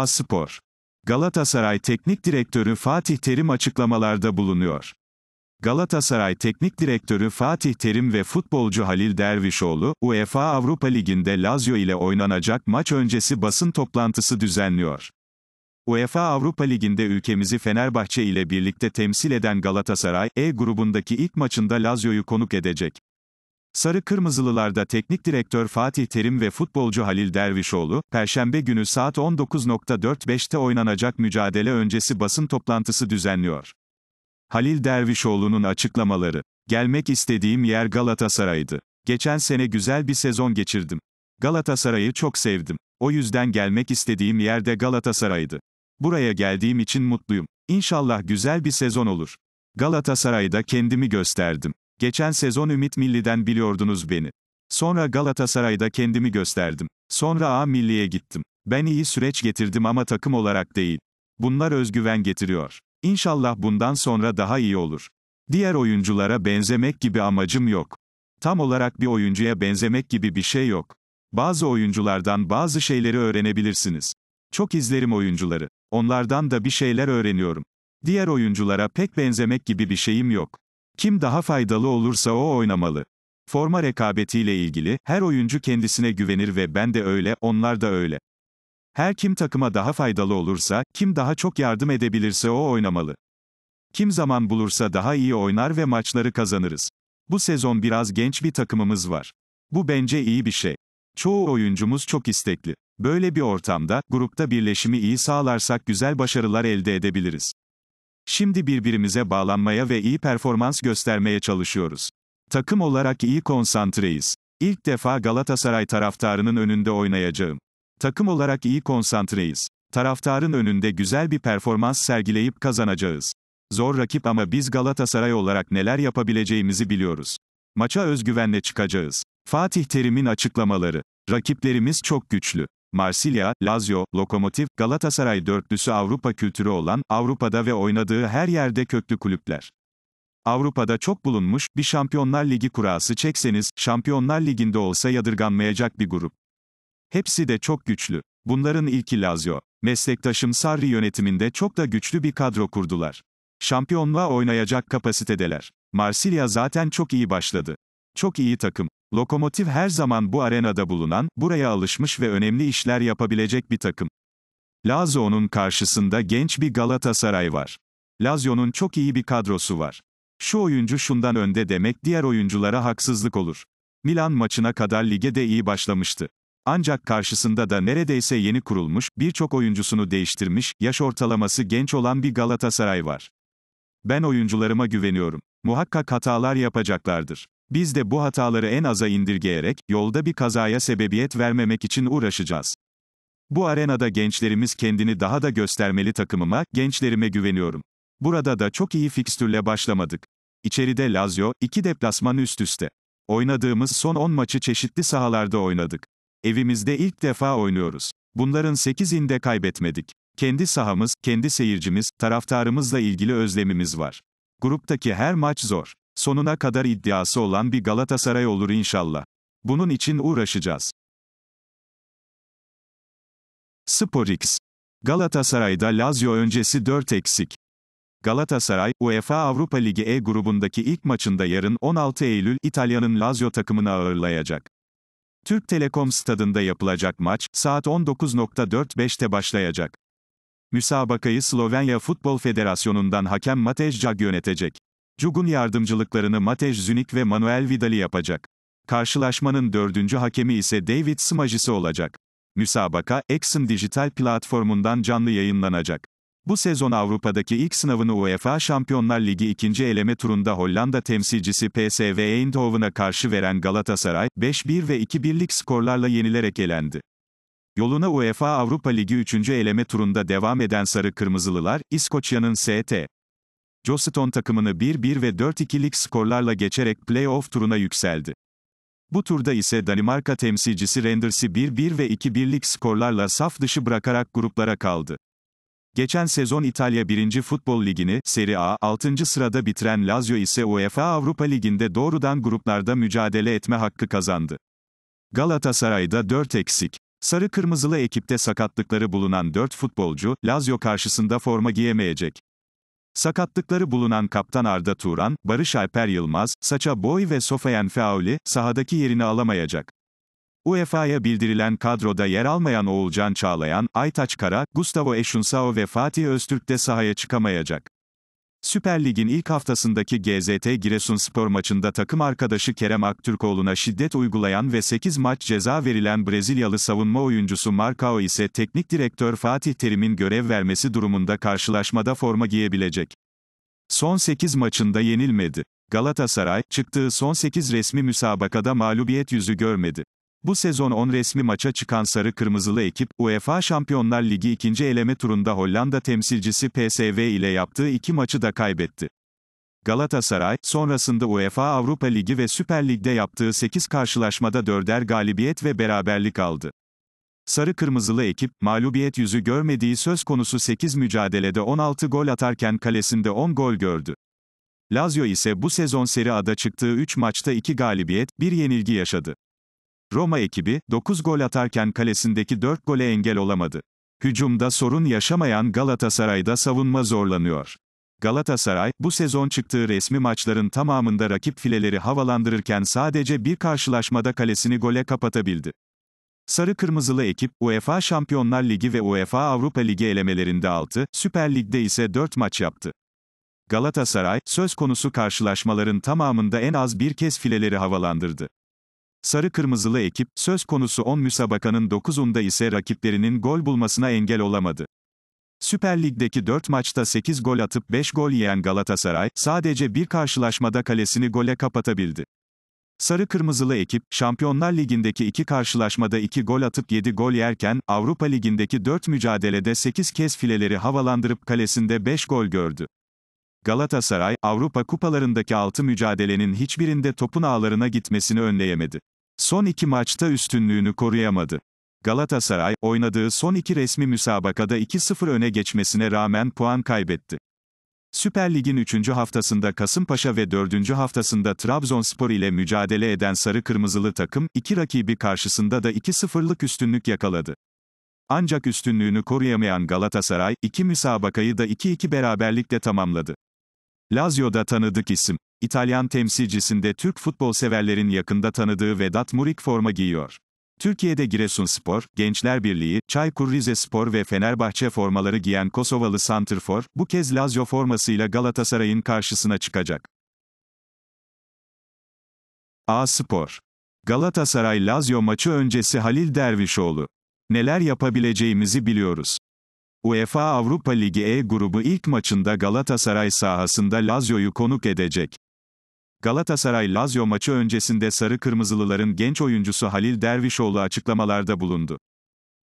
A Spor. Galatasaray Teknik Direktörü Fatih Terim açıklamalarda bulunuyor. Galatasaray Teknik Direktörü Fatih Terim ve futbolcu Halil Dervişoğlu, UEFA Avrupa Ligi'nde Lazio ile oynanacak maç öncesi basın toplantısı düzenliyor. UEFA Avrupa Ligi'nde ülkemizi Fenerbahçe ile birlikte temsil eden Galatasaray, E grubundaki ilk maçında Lazio'yu konuk edecek. Sarı Kırmızılılarda teknik direktör Fatih Terim ve futbolcu Halil Dervişoğlu, Perşembe günü saat 19.45'te oynanacak mücadele öncesi basın toplantısı düzenliyor. Halil Dervişoğlu'nun açıklamaları. Gelmek istediğim yer Galatasaray'dı. Geçen sene güzel bir sezon geçirdim. Galatasaray'ı çok sevdim. O yüzden gelmek istediğim yer de Galatasaray'dı. Buraya geldiğim için mutluyum. İnşallah güzel bir sezon olur. Galatasaray'da kendimi gösterdim. Geçen sezon Ümit Milli'den biliyordunuz beni. Sonra Galatasaray'da kendimi gösterdim. Sonra A Milli'ye gittim. Ben iyi süreç getirdim ama takım olarak değil. Bunlar özgüven getiriyor. İnşallah bundan sonra daha iyi olur. Diğer oyunculara benzemek gibi amacım yok. Tam olarak bir oyuncuya benzemek gibi bir şey yok. Bazı oyunculardan bazı şeyleri öğrenebilirsiniz. Çok izlerim oyuncuları. Onlardan da bir şeyler öğreniyorum. Diğer oyunculara pek benzemek gibi bir şeyim yok. Kim daha faydalı olursa o oynamalı. Forma rekabetiyle ilgili, her oyuncu kendisine güvenir ve ben de öyle, onlar da öyle. Her kim takıma daha faydalı olursa, kim daha çok yardım edebilirse o oynamalı. Kim zaman bulursa daha iyi oynar ve maçları kazanırız. Bu sezon biraz genç bir takımımız var. Bu bence iyi bir şey. Çoğu oyuncumuz çok istekli. Böyle bir ortamda, grupta birleşimi iyi sağlarsak güzel başarılar elde edebiliriz. Şimdi birbirimize bağlanmaya ve iyi performans göstermeye çalışıyoruz. Takım olarak iyi konsantreyiz. İlk defa Galatasaray taraftarının önünde oynayacağım. Takım olarak iyi konsantreyiz. Taraftarın önünde güzel bir performans sergileyip kazanacağız. Zor rakip ama biz Galatasaray olarak neler yapabileceğimizi biliyoruz. Maça özgüvenle çıkacağız. Fatih Terim'in açıklamaları. Rakiplerimiz çok güçlü. Marsilya, Lazio, Lokomotiv, Galatasaray dörtlüsü Avrupa kültürü olan, Avrupa'da ve oynadığı her yerde köklü kulüpler. Avrupa'da çok bulunmuş, bir Şampiyonlar Ligi kurası çekseniz, Şampiyonlar Ligi'nde olsa yadırganmayacak bir grup. Hepsi de çok güçlü. Bunların ilki Lazio. Meslektaşım Sarri yönetiminde çok da güçlü bir kadro kurdular. Şampiyonluğa oynayacak kapasitedeler. Marsilya zaten çok iyi başladı. Çok iyi takım. Lokomotiv her zaman bu arenada bulunan, buraya alışmış ve önemli işler yapabilecek bir takım. Lazio'nun karşısında genç bir Galatasaray var. Lazio'nun çok iyi bir kadrosu var. Şu oyuncu şundan önde demek diğer oyunculara haksızlık olur. Milan maçına kadar lige de iyi başlamıştı. Ancak karşısında da neredeyse yeni kurulmuş, birçok oyuncusunu değiştirmiş, yaş ortalaması genç olan bir Galatasaray var. Ben oyuncularıma güveniyorum. Muhakkak hatalar yapacaklardır. Biz de bu hataları en aza indirgeyerek, yolda bir kazaya sebebiyet vermemek için uğraşacağız. Bu arenada gençlerimiz kendini daha da göstermeli takımıma, gençlerime güveniyorum. Burada da çok iyi fikstürle başlamadık. İçeride Lazio, iki deplasman üst üste. Oynadığımız son 10 maçı çeşitli sahalarda oynadık. Evimizde ilk defa oynuyoruz. Bunların 8'inde kaybetmedik. Kendi sahamız, kendi seyircimiz, taraftarımızla ilgili özlemimiz var. Gruptaki her maç zor. Sonuna kadar iddiası olan bir Galatasaray olur inşallah. Bunun için uğraşacağız. Sporix. Galatasaray'da Lazio öncesi 4 eksik. Galatasaray, UEFA Avrupa Ligi E grubundaki ilk maçında yarın 16 Eylül İtalya'nın Lazio takımını ağırlayacak. Türk Telekom stadında yapılacak maç, saat 19.45'te başlayacak. Müsabakayı Slovenya Futbol Federasyonu'ndan hakem Matej Cag yönetecek. Cugun yardımcılıklarını Matej Zünik ve Manuel Vidal'i yapacak. Karşılaşmanın dördüncü hakemi ise David Smajisi olacak. Müsabaka, Exxon dijital platformundan canlı yayınlanacak. Bu sezon Avrupa'daki ilk sınavını UEFA Şampiyonlar Ligi ikinci eleme turunda Hollanda temsilcisi PSV Eindhoven'a karşı veren Galatasaray, 5-1 ve 2-1'lik skorlarla yenilerek elendi. Yoluna UEFA Avrupa Ligi 3. eleme turunda devam eden Sarı Kırmızılılar, İskoçya'nın ST. Joston takımını 1-1 ve 4-2'lik skorlarla geçerek playoff turuna yükseldi. Bu turda ise Danimarka temsilcisi Renders'i 1-1 ve 2-1'lik skorlarla saf dışı bırakarak gruplara kaldı. Geçen sezon İtalya 1. Futbol Ligi'ni, Serie A, 6. sırada bitiren Lazio ise UEFA Avrupa Ligi'nde doğrudan gruplarda mücadele etme hakkı kazandı. Galatasaray'da 4 eksik. Sarı-kırmızılı ekipte sakatlıkları bulunan 4 futbolcu, Lazio karşısında forma giyemeyecek. Sakatlıkları bulunan kaptan Arda Turan, Barış Alper Yılmaz, Saça Boy ve Sofayan Feauli, sahadaki yerini alamayacak. UEFA'ya bildirilen kadroda yer almayan Oğulcan Çağlayan, Aytaç Kara, Gustavo Eşunsao ve Fatih Öztürk de sahaya çıkamayacak. Süper Lig'in ilk haftasındaki GZT Giresunspor maçında takım arkadaşı Kerem Aktürkoğlu'na şiddet uygulayan ve 8 maç ceza verilen Brezilyalı savunma oyuncusu Marcao ise teknik direktör Fatih Terim'in görev vermesi durumunda karşılaşmada forma giyebilecek. Son 8 maçında yenilmedi. Galatasaray, çıktığı son 8 resmi müsabakada mağlubiyet yüzü görmedi. Bu sezon 10 resmi maça çıkan sarı kırmızılı ekip, UEFA Şampiyonlar Ligi ikinci eleme turunda Hollanda temsilcisi PSV ile yaptığı iki maçı da kaybetti. Galatasaray, sonrasında UEFA Avrupa Ligi ve Süper Lig'de yaptığı 8 karşılaşmada 4'er galibiyet ve beraberlik aldı. Sarı kırmızılı ekip, mağlubiyet yüzü görmediği söz konusu 8 mücadelede 16 gol atarken kalesinde 10 gol gördü. Lazio ise bu sezon seri A'da çıktığı 3 maçta 2 galibiyet, 1 yenilgi yaşadı. Roma ekibi, 9 gol atarken kalesindeki 4 gole engel olamadı. Hücumda sorun yaşamayan Galatasaray'da savunma zorlanıyor. Galatasaray, bu sezon çıktığı resmi maçların tamamında rakip fileleri havalandırırken sadece bir karşılaşmada kalesini gole kapatabildi. Sarı Kırmızılı ekip, UEFA Şampiyonlar Ligi ve UEFA Avrupa Ligi elemelerinde 6, Süper Lig'de ise 4 maç yaptı. Galatasaray, söz konusu karşılaşmaların tamamında en az bir kez fileleri havalandırdı. Sarı kırmızılı ekip, söz konusu 10 müsabakanın 9'unda ise rakiplerinin gol bulmasına engel olamadı. Süper Lig'deki 4 maçta 8 gol atıp 5 gol yiyen Galatasaray, sadece bir karşılaşmada kalesini gole kapatabildi. Sarı Kırmızılı ekip, Şampiyonlar Ligi'ndeki 2 karşılaşmada 2 gol atıp 7 gol yerken, Avrupa Ligi'ndeki 4 mücadelede 8 kez fileleri havalandırıp kalesinde 5 gol gördü. Galatasaray, Avrupa kupalarındaki 6 mücadelenin hiçbirinde topun ağlarına gitmesini önleyemedi. Son iki maçta üstünlüğünü koruyamadı. Galatasaray, oynadığı son iki resmi müsabakada 2-0 öne geçmesine rağmen puan kaybetti. Süper Lig'in 3. haftasında Kasımpaşa ve 4. haftasında Trabzonspor ile mücadele eden sarı kırmızılı takım, iki rakibi karşısında da 2-0'lık üstünlük yakaladı. Ancak üstünlüğünü koruyamayan Galatasaray, iki müsabakayı da 2-2 beraberlikle tamamladı. Lazio'da tanıdık isim. İtalyan temsilcisinde Türk futbol severlerin yakında tanıdığı Vedat Murik forma giyiyor. Türkiye'de Giresunspor, Gençler Birliği, Çaykur Rizespor ve Fenerbahçe formaları giyen Kosovalı Santrfor, bu kez Lazio formasıyla Galatasaray'ın karşısına çıkacak. A Spor Galatasaray-Lazio maçı öncesi Halil Dervişoğlu. Neler yapabileceğimizi biliyoruz. UEFA Avrupa Ligi E grubu ilk maçında Galatasaray sahasında Lazio'yu konuk edecek. Galatasaray-Lazio maçı öncesinde Sarı Kırmızılıların genç oyuncusu Halil Dervişoğlu açıklamalarda bulundu.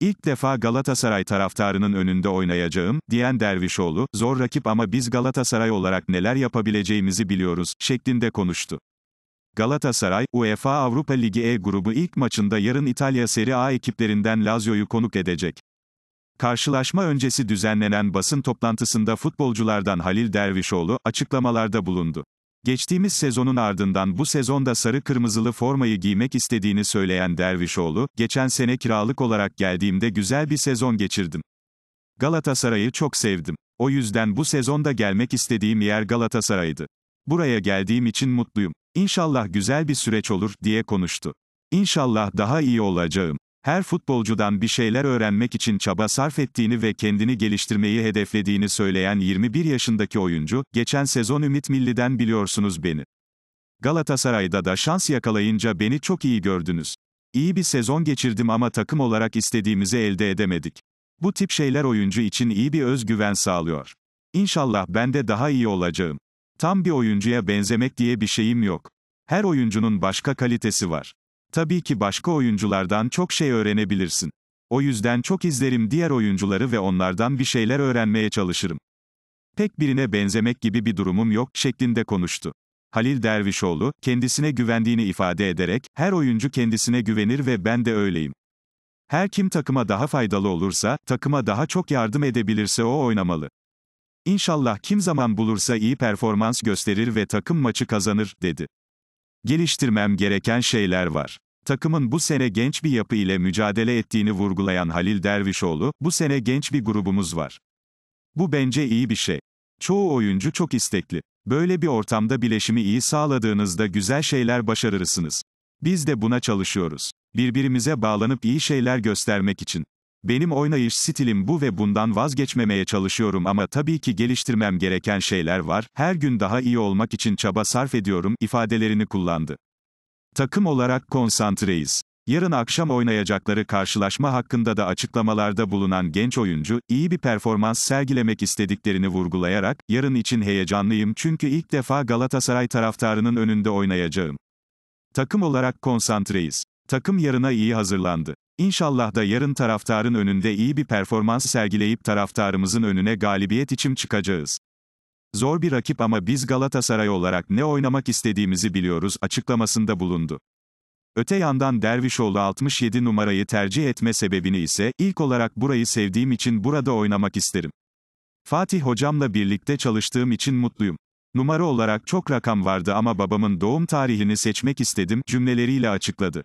İlk defa Galatasaray taraftarının önünde oynayacağım, diyen Dervişoğlu, zor rakip ama biz Galatasaray olarak neler yapabileceğimizi biliyoruz, şeklinde konuştu. Galatasaray, UEFA Avrupa Ligi E grubu ilk maçında yarın İtalya Serie A ekiplerinden Lazio'yu konuk edecek. Karşılaşma öncesi düzenlenen basın toplantısında futbolculardan Halil Dervişoğlu, açıklamalarda bulundu. Geçtiğimiz sezonun ardından bu sezonda sarı kırmızılı formayı giymek istediğini söyleyen Dervişoğlu, geçen sene kiralık olarak geldiğimde güzel bir sezon geçirdim. Galatasaray'ı çok sevdim. O yüzden bu sezonda gelmek istediğim yer Galatasaray'dı. Buraya geldiğim için mutluyum. İnşallah güzel bir süreç olur diye konuştu. İnşallah daha iyi olacağım her futbolcudan bir şeyler öğrenmek için çaba sarf ettiğini ve kendini geliştirmeyi hedeflediğini söyleyen 21 yaşındaki oyuncu, geçen sezon Ümit Milli'den biliyorsunuz beni. Galatasaray'da da şans yakalayınca beni çok iyi gördünüz. İyi bir sezon geçirdim ama takım olarak istediğimizi elde edemedik. Bu tip şeyler oyuncu için iyi bir özgüven sağlıyor. İnşallah ben de daha iyi olacağım. Tam bir oyuncuya benzemek diye bir şeyim yok. Her oyuncunun başka kalitesi var. Tabii ki başka oyunculardan çok şey öğrenebilirsin. O yüzden çok izlerim diğer oyuncuları ve onlardan bir şeyler öğrenmeye çalışırım. Pek birine benzemek gibi bir durumum yok şeklinde konuştu. Halil Dervişoğlu, kendisine güvendiğini ifade ederek, her oyuncu kendisine güvenir ve ben de öyleyim. Her kim takıma daha faydalı olursa, takıma daha çok yardım edebilirse o oynamalı. İnşallah kim zaman bulursa iyi performans gösterir ve takım maçı kazanır, dedi. Geliştirmem gereken şeyler var. Takımın bu sene genç bir yapı ile mücadele ettiğini vurgulayan Halil Dervişoğlu, bu sene genç bir grubumuz var. Bu bence iyi bir şey. Çoğu oyuncu çok istekli. Böyle bir ortamda bileşimi iyi sağladığınızda güzel şeyler başarırsınız. Biz de buna çalışıyoruz. Birbirimize bağlanıp iyi şeyler göstermek için. Benim oynayış stilim bu ve bundan vazgeçmemeye çalışıyorum ama tabii ki geliştirmem gereken şeyler var, her gün daha iyi olmak için çaba sarf ediyorum, ifadelerini kullandı. Takım olarak konsantreyiz. Yarın akşam oynayacakları karşılaşma hakkında da açıklamalarda bulunan genç oyuncu, iyi bir performans sergilemek istediklerini vurgulayarak, yarın için heyecanlıyım çünkü ilk defa Galatasaray taraftarının önünde oynayacağım. Takım olarak konsantreyiz. Takım yarına iyi hazırlandı. İnşallah da yarın taraftarın önünde iyi bir performans sergileyip taraftarımızın önüne galibiyet için çıkacağız. Zor bir rakip ama biz Galatasaray olarak ne oynamak istediğimizi biliyoruz açıklamasında bulundu. Öte yandan Dervişoğlu 67 numarayı tercih etme sebebini ise ilk olarak burayı sevdiğim için burada oynamak isterim. Fatih hocamla birlikte çalıştığım için mutluyum. Numara olarak çok rakam vardı ama babamın doğum tarihini seçmek istedim cümleleriyle açıkladı.